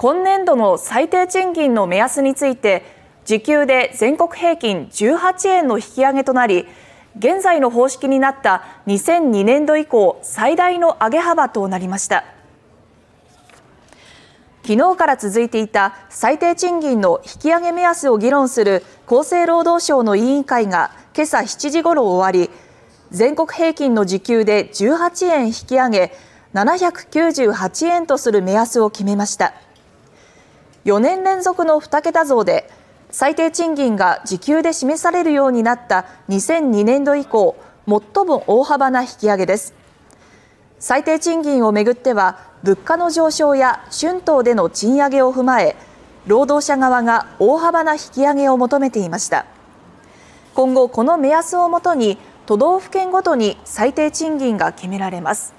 今年度の最低賃金の目安について時給で全国平均18円の引き上げとなり現在の方式になった2002年度以降最大の上げ幅となりました昨日から続いていた最低賃金の引き上げ目安を議論する厚生労働省の委員会が今朝7時ごろ終わり全国平均の時給で18円引き上げ798円とする目安を決めました。4年連続の2桁増で最低賃金が時給で示されるようになった2002年度以降最も大幅な引き上げです最低賃金をめぐっては物価の上昇や春闘での賃上げを踏まえ労働者側が大幅な引き上げを求めていました今後この目安をもとに都道府県ごとに最低賃金が決められます